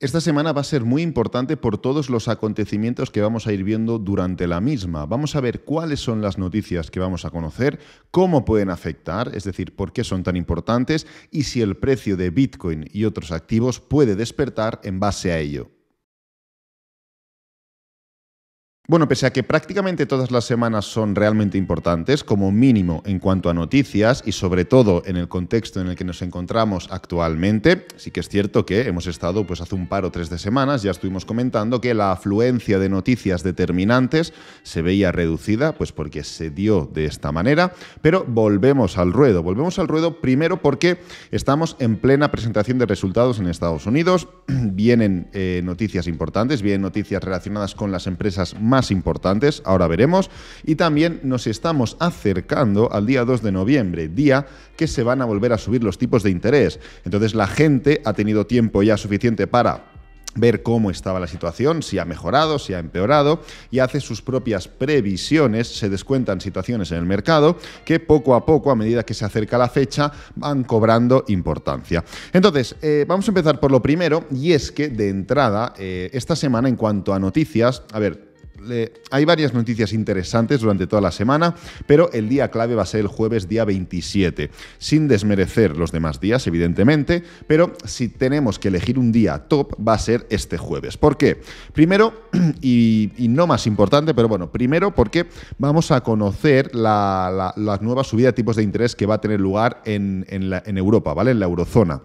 Esta semana va a ser muy importante por todos los acontecimientos que vamos a ir viendo durante la misma. Vamos a ver cuáles son las noticias que vamos a conocer, cómo pueden afectar, es decir, por qué son tan importantes y si el precio de Bitcoin y otros activos puede despertar en base a ello. Bueno, pese a que prácticamente todas las semanas son realmente importantes, como mínimo en cuanto a noticias y sobre todo en el contexto en el que nos encontramos actualmente, sí que es cierto que hemos estado pues hace un par o tres de semanas, ya estuvimos comentando que la afluencia de noticias determinantes se veía reducida, pues porque se dio de esta manera, pero volvemos al ruedo, volvemos al ruedo primero porque estamos en plena presentación de resultados en Estados Unidos, vienen eh, noticias importantes, vienen noticias relacionadas con las empresas más importantes, ahora veremos, y también nos estamos acercando al día 2 de noviembre, día que se van a volver a subir los tipos de interés. Entonces la gente ha tenido tiempo ya suficiente para ver cómo estaba la situación, si ha mejorado, si ha empeorado, y hace sus propias previsiones, se descuentan situaciones en el mercado que poco a poco, a medida que se acerca la fecha, van cobrando importancia. Entonces, eh, vamos a empezar por lo primero, y es que de entrada, eh, esta semana en cuanto a noticias, a ver, hay varias noticias interesantes durante toda la semana, pero el día clave va a ser el jueves día 27, sin desmerecer los demás días, evidentemente, pero si tenemos que elegir un día top, va a ser este jueves. ¿Por qué? Primero, y, no más importante, pero bueno, primero porque vamos a conocer la, nueva subida de tipos de interés que va a tener lugar en, en Europa, ¿vale? En la eurozona.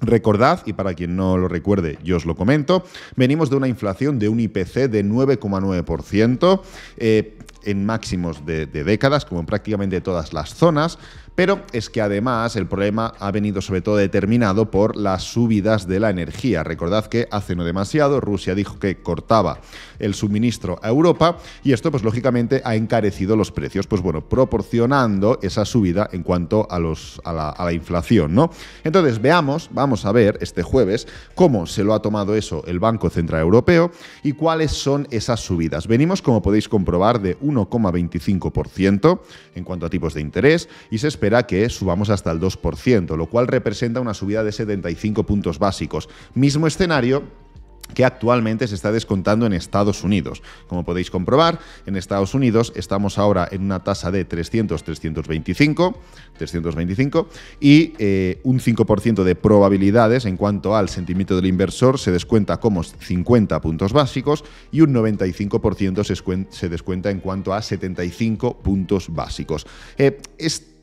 Recordad, y para quien no lo recuerde, yo os lo comento, venimos de una inflación de un IPC de 9,9%. Eh, en máximos de, décadas, como en prácticamente todas las zonas, pero es que además el problema ha venido sobre todo determinado por las subidas de la energía. Recordad que hace no demasiado Rusia dijo que cortaba el suministro a Europa y esto pues lógicamente ha encarecido los precios, pues bueno, proporcionando esa subida en cuanto a, la, inflación, ¿no? Entonces veamos, vamos a ver este jueves cómo se lo ha tomado eso el Banco Central Europeo y cuáles son esas subidas. Venimos, como podéis comprobar, de 1,25% en cuanto a tipos de interés y se espera que subamos hasta el 2%, lo cual representa una subida de 75 puntos básicos. Mismo escenario que actualmente se está descontando en Estados Unidos. Como podéis comprobar, en Estados Unidos estamos ahora en una tasa de 300-325, 325 y eh, un 5% de probabilidades en cuanto al sentimiento del inversor se descuenta como 50 puntos básicos y un 95% se, descuenta en cuanto a 75 puntos básicos. Eh,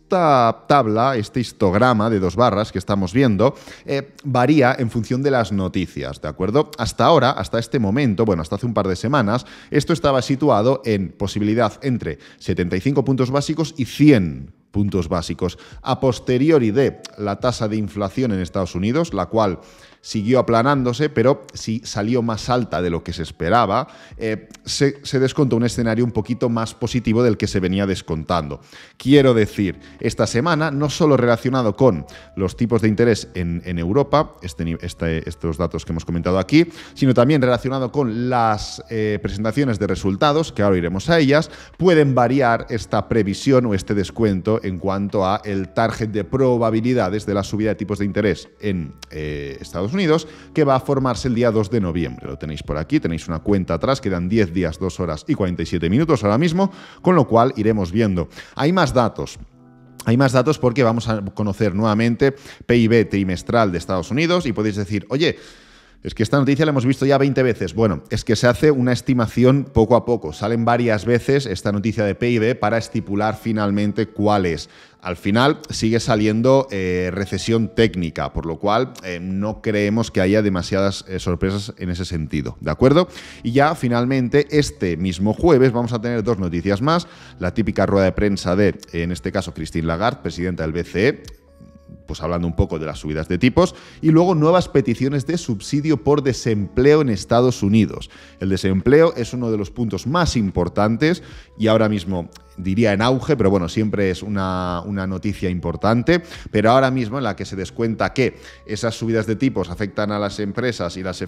esta tabla, este histograma de dos barras que estamos viendo, eh, varía en función de las noticias, ¿de acuerdo? Hasta ahora, hasta este momento, bueno, hasta hace un par de semanas, esto estaba situado en posibilidad entre 75 puntos básicos y 100 puntos básicos. A posteriori de la tasa de inflación en Estados Unidos, la cual siguió aplanándose, pero si salió más alta de lo que se esperaba, eh, se, descontó un escenario un poquito más positivo del que se venía descontando. Quiero decir, esta semana, no solo relacionado con los tipos de interés en, Europa, este este, estos datos que hemos comentado aquí, sino también relacionado con las eh, presentaciones de resultados, que ahora iremos a ellas, pueden variar esta previsión o este descuento en cuanto a el target de probabilidades de la subida de tipos de interés en eh, Estados Unidos Unidos, que va a formarse el día 2 de noviembre. Lo tenéis por aquí, tenéis una cuenta atrás, quedan 10 días, 2 horas y 47 minutos ahora mismo, con lo cual iremos viendo. Hay más datos. Hay más datos porque vamos a conocer nuevamente PIB trimestral de Estados Unidos y podéis decir, oye, es que esta noticia la hemos visto ya 20 veces. Bueno, es que se hace una estimación poco a poco. Salen varias veces esta noticia de PIB para estipular finalmente cuál es. Al final sigue saliendo eh, recesión técnica, por lo cual eh, no creemos que haya demasiadas eh, sorpresas en ese sentido, ¿de acuerdo? Y ya finalmente este mismo jueves vamos a tener dos noticias más, la típica rueda de prensa de, en este caso, Christine Lagarde, presidenta del BCE, pues hablando un poco de las subidas de tipos, y luego nuevas peticiones de subsidio por desempleo en Estados Unidos. El desempleo es uno de los puntos más importantes y ahora mismo diría en auge, pero bueno, siempre es una, una, noticia importante, pero ahora mismo en la que se descuenta que esas subidas de tipos afectan a las empresas y las,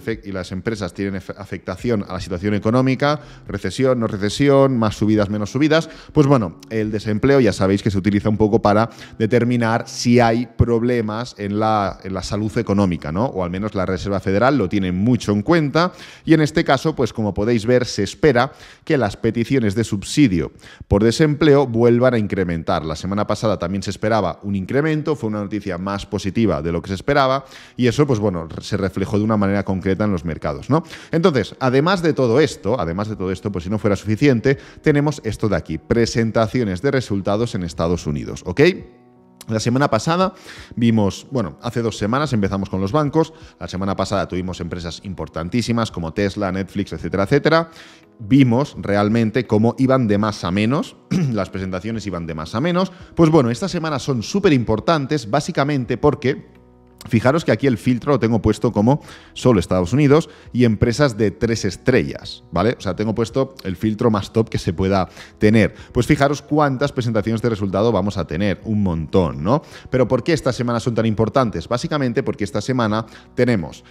empresas tienen afectación a la situación económica, recesión, no recesión, más subidas, menos subidas, pues bueno, el desempleo ya sabéis que se utiliza un poco para determinar si hay problemas en la, la salud económica, ¿no? O al menos la Reserva Federal lo tiene mucho en cuenta y en este caso, pues como podéis ver, se espera que las peticiones de subsidio por desempleo empleo vuelvan a incrementar. La semana pasada también se esperaba un incremento, fue una noticia más positiva de lo que se esperaba y eso, pues bueno, se reflejó de una manera concreta en los mercados, ¿no? Entonces, además de todo esto, además de todo esto, pues si no fuera suficiente, tenemos esto de aquí, presentaciones de resultados en Estados Unidos, ¿ok? La semana pasada vimos, bueno, hace dos semanas empezamos con los bancos, la semana pasada tuvimos empresas importantísimas como Tesla, Netflix, etcétera, etcétera. Vimos realmente cómo iban de más a menos, las presentaciones iban de más a menos. Pues bueno, estas semanas son súper importantes básicamente porque Fijaros que aquí el filtro lo tengo puesto como solo Estados Unidos y empresas de tres estrellas, ¿vale? O sea, tengo puesto el filtro más top que se pueda tener. Pues fijaros cuántas presentaciones de resultado vamos a tener, un montón, ¿no? Pero ¿por qué estas semanas son tan importantes? Básicamente porque esta semana tenemos...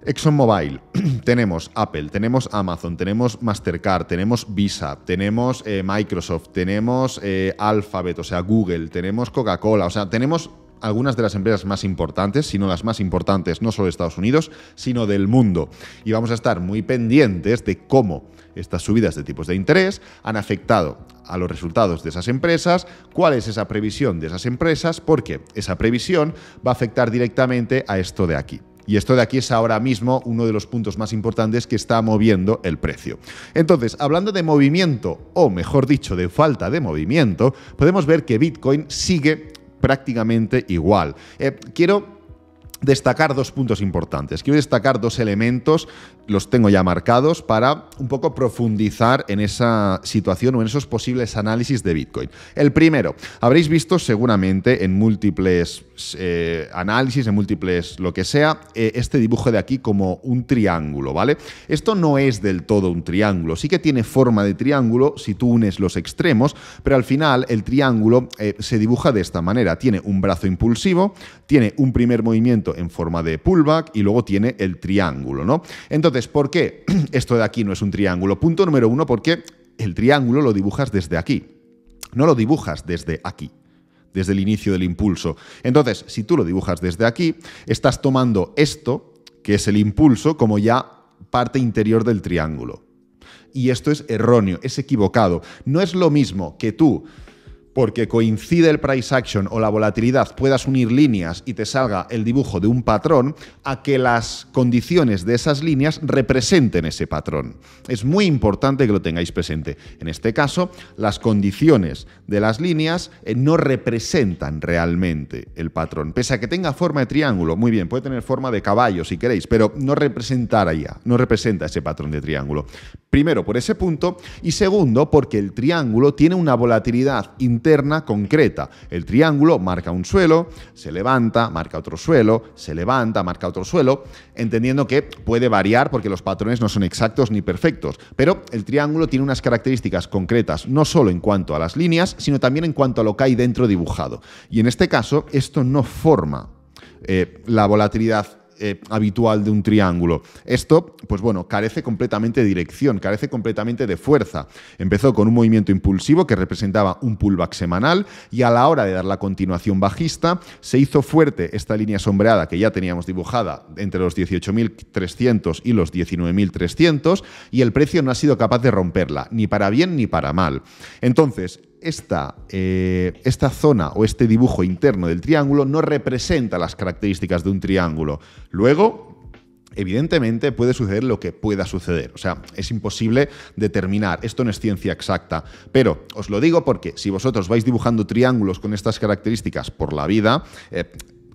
ExxonMobil, tenemos Apple, tenemos Amazon, tenemos Mastercard, tenemos Visa, tenemos eh, Microsoft, tenemos eh, Alphabet, o sea, Google, tenemos Coca-Cola, o sea, tenemos algunas de las empresas más importantes, sino las más importantes, no solo de Estados Unidos, sino del mundo. Y vamos a estar muy pendientes de cómo estas subidas de tipos de interés han afectado a los resultados de esas empresas, cuál es esa previsión de esas empresas, porque esa previsión va a afectar directamente a esto de aquí. Y esto de aquí es ahora mismo uno de los puntos más importantes que está moviendo el precio. Entonces, hablando de movimiento, o mejor dicho, de falta de movimiento, podemos ver que Bitcoin sigue prácticamente igual. Eh, quiero destacar dos puntos importantes. Quiero destacar dos elementos, los tengo ya marcados, para un poco profundizar en esa situación o en esos posibles análisis de Bitcoin. El primero, habréis visto seguramente en múltiples eh, análisis, en múltiples lo que sea, eh, este dibujo de aquí como un triángulo, ¿vale? Esto no es del todo un triángulo, sí que tiene forma de triángulo si tú unes los extremos, pero al final el triángulo eh, se dibuja de esta manera, tiene un brazo impulsivo, tiene un primer movimiento en forma de pullback y luego tiene el triángulo, ¿no? Entonces, ¿por qué esto de aquí no es un triángulo? Punto número uno, porque el triángulo lo dibujas desde aquí, no lo dibujas desde aquí desde el inicio del impulso. Entonces, si tú lo dibujas desde aquí, estás tomando esto, que es el impulso, como ya parte interior del triángulo. Y esto es erróneo, es equivocado. No es lo mismo que tú porque coincide el price action o la volatilidad, puedas unir líneas y te salga el dibujo de un patrón, a que las condiciones de esas líneas representen ese patrón. Es muy importante que lo tengáis presente. En este caso, las condiciones de las líneas eh, no representan realmente el patrón. Pese a que tenga forma de triángulo, muy bien, puede tener forma de caballo si queréis, pero no no representa ese patrón de triángulo. Primero, por ese punto, y segundo, porque el triángulo tiene una volatilidad interna concreta. El triángulo marca un suelo, se levanta, marca otro suelo, se levanta, marca otro suelo, entendiendo que puede variar porque los patrones no son exactos ni perfectos. Pero el triángulo tiene unas características concretas, no solo en cuanto a las líneas, sino también en cuanto a lo que hay dentro dibujado. Y en este caso, esto no forma eh, la volatilidad eh, habitual de un triángulo. Esto, pues bueno, carece completamente de dirección, carece completamente de fuerza. Empezó con un movimiento impulsivo que representaba un pullback semanal y a la hora de dar la continuación bajista se hizo fuerte esta línea sombreada que ya teníamos dibujada entre los 18.300 y los 19.300 y el precio no ha sido capaz de romperla, ni para bien ni para mal. Entonces, eh, esta, zona o este dibujo interno del triángulo no representa las características de un triángulo. Luego, evidentemente, puede suceder lo que pueda suceder. O sea, es imposible determinar. Esto no es ciencia exacta. Pero os lo digo porque si vosotros vais dibujando triángulos con estas características por la vida, eh,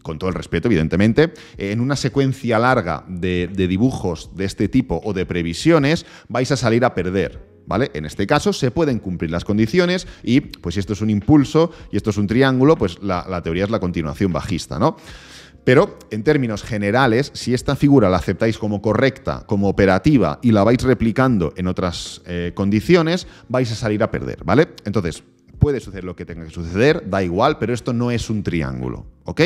con todo el respeto, evidentemente, en una secuencia larga de dibujos de este tipo o de previsiones, vais a salir a perder ¿Vale? En este caso se pueden cumplir las condiciones y pues si esto es un impulso y esto es un triángulo, pues la, teoría es la continuación bajista, ¿no? Pero en términos generales, si esta figura la aceptáis como correcta, como operativa y la vais replicando en otras eh, condiciones, vais a salir a perder, ¿vale? Entonces, puede suceder lo que tenga que suceder, da igual, pero esto no es un triángulo, ¿ok?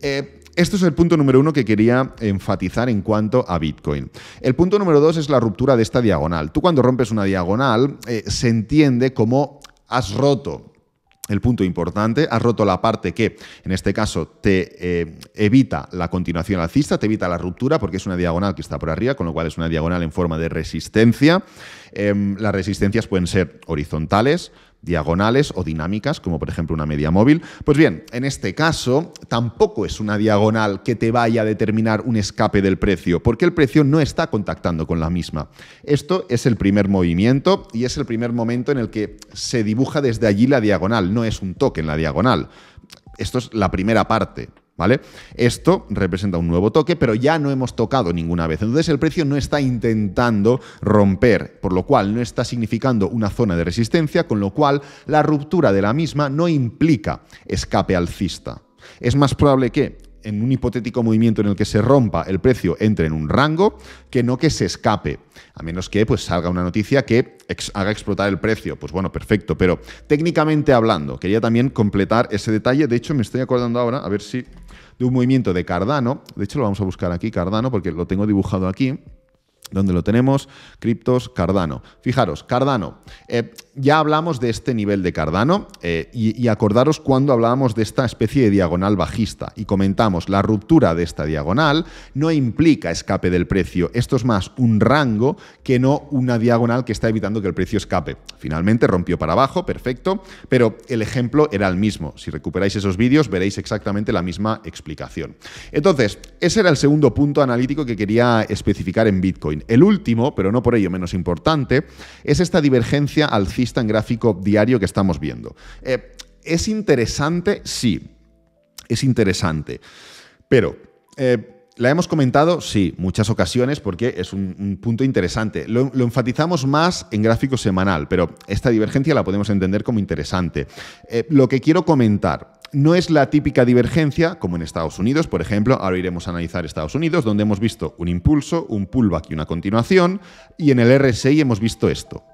Eh, es el punto número uno que quería enfatizar en cuanto a Bitcoin. El punto número dos es la ruptura de esta diagonal. Tú cuando rompes una diagonal eh, se entiende como has roto el punto importante, has roto la parte que en este caso te eh, evita la continuación alcista, te evita la ruptura porque es una diagonal que está por arriba, con lo cual es una diagonal en forma de resistencia. Em, las resistencias pueden ser horizontales, diagonales o dinámicas, como por ejemplo una media móvil. Pues bien, en este caso tampoco es una diagonal que te vaya a determinar un escape del precio, porque el precio no está contactando con la misma. Esto es el primer movimiento y es el primer momento en el que se dibuja desde allí la diagonal, no es un toque en la diagonal. Esto es la primera parte. ¿Vale? Esto representa un nuevo toque, pero ya no hemos tocado ninguna vez. Entonces el precio no está intentando romper, por lo cual no está significando una zona de resistencia, con lo cual la ruptura de la misma no implica escape alcista. Es más probable que en un hipotético movimiento en el que se rompa el precio entre en un rango, que no que se escape, a menos que pues, salga una noticia que haga explotar el precio. Pues bueno, perfecto, pero técnicamente hablando, quería también completar ese detalle. De hecho, me estoy acordando ahora, a ver si, de un movimiento de Cardano, de hecho lo vamos a buscar aquí, Cardano, porque lo tengo dibujado aquí. ¿Dónde lo tenemos, criptos, Cardano. Fijaros, Cardano, eh, ya hablamos de este nivel de Cardano eh, y, acordaros cuando hablábamos de esta especie de diagonal bajista y comentamos la ruptura de esta diagonal no implica escape del precio, esto es más un rango que no una diagonal que está evitando que el precio escape. Finalmente rompió para abajo, perfecto, pero el ejemplo era el mismo. Si recuperáis esos vídeos veréis exactamente la misma explicación. Entonces, ese era el segundo punto analítico que quería especificar en Bitcoin. El último, pero no por ello menos importante, es esta divergencia alcista en gráfico diario que estamos viendo. Eh, ¿Es interesante? Sí, es interesante. Pero... Eh, la hemos comentado, sí, muchas ocasiones porque es un, punto interesante. Lo, enfatizamos más en gráfico semanal, pero esta divergencia la podemos entender como interesante. Eh, lo que quiero comentar no es la típica divergencia, como en Estados Unidos, por ejemplo, ahora iremos a analizar Estados Unidos, donde hemos visto un impulso, un pullback y una continuación, y en el RSI hemos visto esto,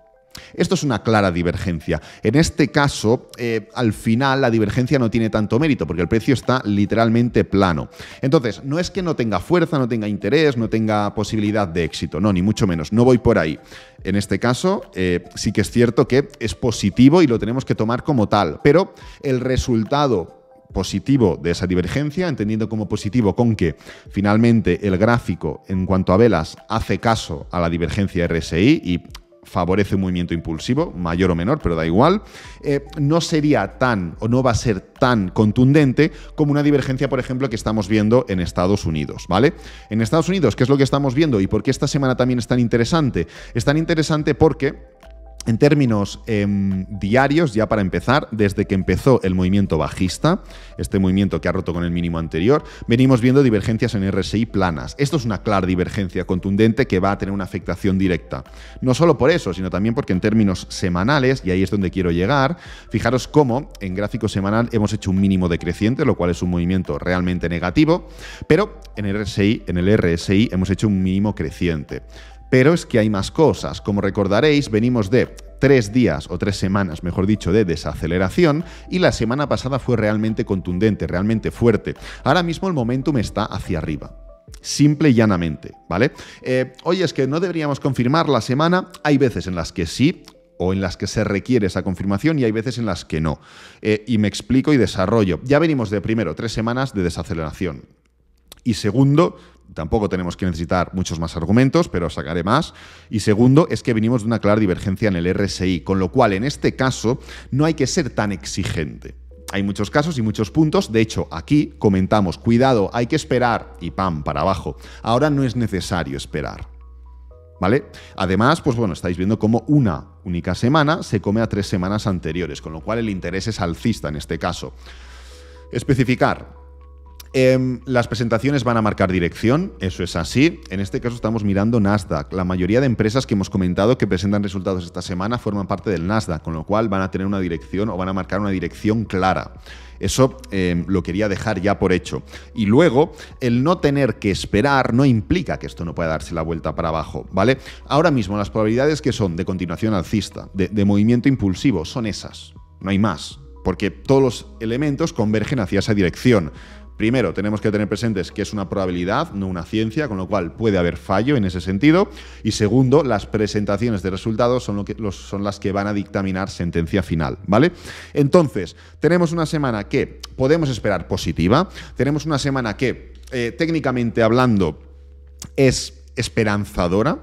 esto es una clara divergencia. En este caso, eh, al final la divergencia no tiene tanto mérito porque el precio está literalmente plano. Entonces, no es que no tenga fuerza, no tenga interés, no tenga posibilidad de éxito, no, ni mucho menos, no voy por ahí. En este caso, eh, sí que es cierto que es positivo y lo tenemos que tomar como tal, pero el resultado positivo de esa divergencia, entendiendo como positivo con que finalmente el gráfico en cuanto a velas hace caso a la divergencia RSI y favorece un movimiento impulsivo, mayor o menor, pero da igual, eh, no sería tan o no va a ser tan contundente como una divergencia, por ejemplo, que estamos viendo en Estados Unidos, ¿vale? En Estados Unidos, ¿qué es lo que estamos viendo y por qué esta semana también es tan interesante? Es tan interesante porque en términos em, diarios, ya para empezar, desde que empezó el movimiento bajista, este movimiento que ha roto con el mínimo anterior, venimos viendo divergencias en RSI planas. Esto es una clara divergencia contundente que va a tener una afectación directa. No solo por eso, sino también porque en términos semanales, y ahí es donde quiero llegar, fijaros cómo en gráfico semanal hemos hecho un mínimo decreciente, lo cual es un movimiento realmente negativo, pero en RSI, en el RSI hemos hecho un mínimo creciente. Pero es que hay más cosas. Como recordaréis, venimos de tres días o tres semanas, mejor dicho, de desaceleración y la semana pasada fue realmente contundente, realmente fuerte. Ahora mismo el momentum está hacia arriba. Simple y llanamente, ¿vale? Eh, oye, es que no deberíamos confirmar la semana. Hay veces en las que sí, o en las que se requiere esa confirmación y hay veces en las que no. Eh, y me explico y desarrollo. Ya venimos de primero tres semanas de desaceleración. Y segundo, tampoco tenemos que necesitar muchos más argumentos, pero sacaré más. Y segundo, es que venimos de una clara divergencia en el RSI, con lo cual en este caso no hay que ser tan exigente. Hay muchos casos y muchos puntos. De hecho, aquí comentamos, cuidado, hay que esperar y pam, para abajo. Ahora no es necesario esperar. ¿Vale? Además, pues bueno, estáis viendo cómo una única semana se come a tres semanas anteriores, con lo cual el interés es alcista en este caso. Especificar, Em, las presentaciones van a marcar dirección, eso es así. En este caso estamos mirando Nasdaq. La mayoría de empresas que hemos comentado que presentan resultados esta semana forman parte del Nasdaq, con lo cual van a tener una dirección o van a marcar una dirección clara. Eso em, lo quería dejar ya por hecho. Y luego, el no tener que esperar no implica que esto no pueda darse la vuelta para abajo, ¿vale? Ahora mismo las probabilidades que son de continuación alcista, de movimiento impulsivo, son esas. No hay más, porque todos los elementos convergen hacia esa dirección. Primero, tenemos que tener presentes que es una probabilidad, no una ciencia, con lo cual puede haber fallo en ese sentido. Y segundo, las presentaciones de resultados son, lo que, son las que van a dictaminar sentencia final, ¿vale? Entonces, tenemos una semana que podemos esperar positiva, tenemos una semana que, eh, técnicamente hablando, es esperanzadora,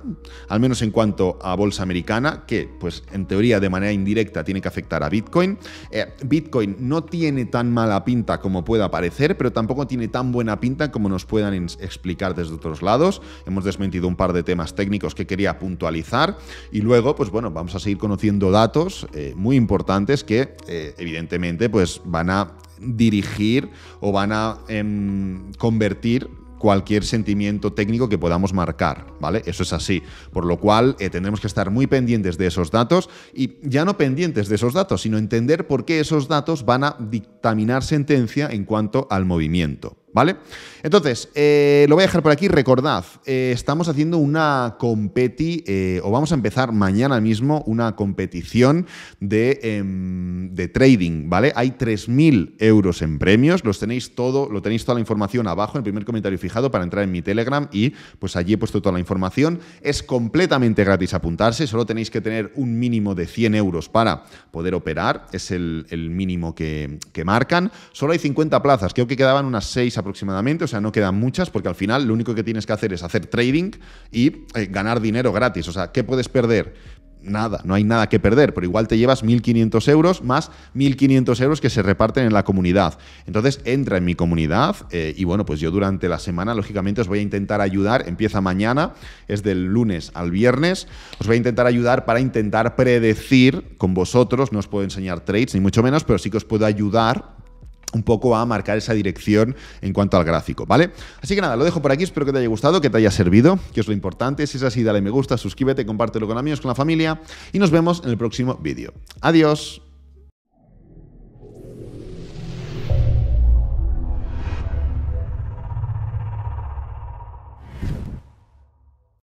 al menos en cuanto a bolsa americana, que pues en teoría de manera indirecta tiene que afectar a Bitcoin. Eh, Bitcoin no tiene tan mala pinta como pueda parecer, pero tampoco tiene tan buena pinta como nos puedan explicar desde otros lados. Hemos desmentido un par de temas técnicos que quería puntualizar y luego pues bueno, vamos a seguir conociendo datos eh, muy importantes que eh, evidentemente pues van a dirigir o van a em, convertir cualquier sentimiento técnico que podamos marcar, ¿vale? Eso es así. Por lo cual eh, tendremos que estar muy pendientes de esos datos y ya no pendientes de esos datos, sino entender por qué esos datos van a dictaminar sentencia en cuanto al movimiento. ¿Vale? Entonces, eh, lo voy a dejar por aquí. Recordad, eh, estamos haciendo una competi, eh, o vamos a empezar mañana mismo, una competición de, em, trading, ¿vale? Hay 3.000 euros en premios, los tenéis todo, lo tenéis toda la información abajo en el primer comentario fijado para entrar en mi Telegram y pues allí he puesto toda la información. Es completamente gratis apuntarse, solo tenéis que tener un mínimo de 100 euros para poder operar, es el, mínimo que, que marcan. Solo hay 50 plazas, creo que quedaban unas 6 aproximadamente aproximadamente, o sea, no quedan muchas, porque al final lo único que tienes que hacer es hacer trading y eh, ganar dinero gratis. O sea, ¿qué puedes perder? Nada, no hay nada que perder, pero igual te llevas 1.500 euros más 1.500 euros que se reparten en la comunidad. Entonces entra en mi comunidad eh, y bueno, pues yo durante la semana, lógicamente, os voy a intentar ayudar. Empieza mañana, es del lunes al viernes. Os voy a intentar ayudar para intentar predecir con vosotros. No os puedo enseñar trades, ni mucho menos, pero sí que os puedo ayudar un poco a marcar esa dirección en cuanto al gráfico, ¿vale? Así que nada, lo dejo por aquí, espero que te haya gustado, que te haya servido, que es lo importante. Si es así, dale me gusta, suscríbete, compártelo con amigos, con la familia y nos vemos en el próximo vídeo. Adiós.